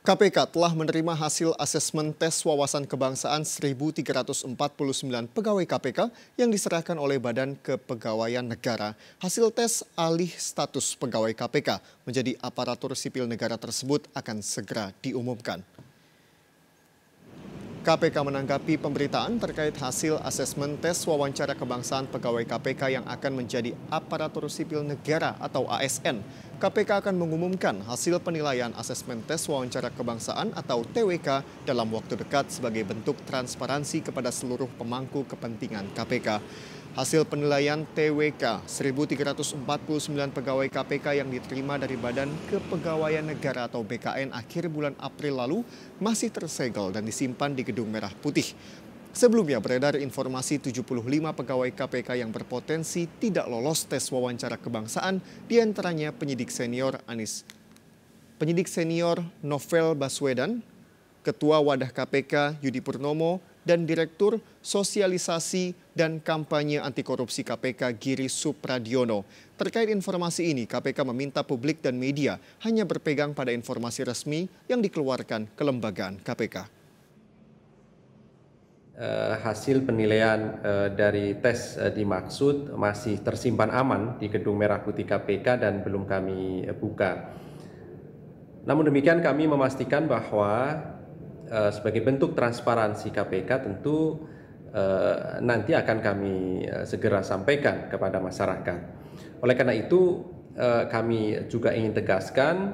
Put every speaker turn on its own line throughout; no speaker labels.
KPK telah menerima hasil asesmen tes wawasan kebangsaan 1.349 pegawai KPK yang diserahkan oleh Badan Kepegawaian Negara. Hasil tes alih status pegawai KPK menjadi aparatur sipil negara tersebut akan segera diumumkan. KPK menanggapi pemberitaan terkait hasil asesmen tes wawancara kebangsaan pegawai KPK yang akan menjadi aparatur sipil negara atau ASN. KPK akan mengumumkan hasil penilaian asesmen tes wawancara kebangsaan atau TWK dalam waktu dekat sebagai bentuk transparansi kepada seluruh pemangku kepentingan KPK. Hasil penilaian TWK 1.349 pegawai KPK yang diterima dari Badan Kepegawaian Negara atau BKN akhir bulan April lalu masih tersegel dan disimpan di Gedung Merah Putih. Sebelumnya beredar informasi 75 pegawai KPK yang berpotensi tidak lolos tes wawancara kebangsaan, diantaranya penyidik senior Anis. Penyidik senior Novel Baswedan, Ketua Wadah KPK Yudi Purnomo, dan Direktur Sosialisasi dan Kampanye Anti Korupsi KPK Giri Supradiono. Terkait informasi ini, KPK meminta publik dan media hanya berpegang pada informasi resmi yang dikeluarkan kelembagaan KPK.
Eh, hasil penilaian eh, dari tes eh, dimaksud masih tersimpan aman di Gedung Merah Putih KPK dan belum kami buka. Namun demikian kami memastikan bahwa sebagai bentuk transparansi KPK tentu nanti akan kami segera sampaikan kepada masyarakat. Oleh karena itu kami juga ingin tegaskan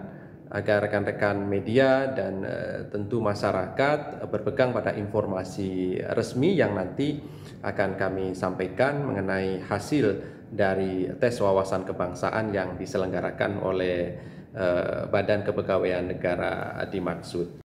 agar rekan-rekan media dan eh, tentu masyarakat berpegang pada informasi resmi yang nanti akan kami sampaikan mengenai hasil dari tes wawasan kebangsaan yang diselenggarakan oleh eh, Badan Kepegawaian
Negara dimaksud.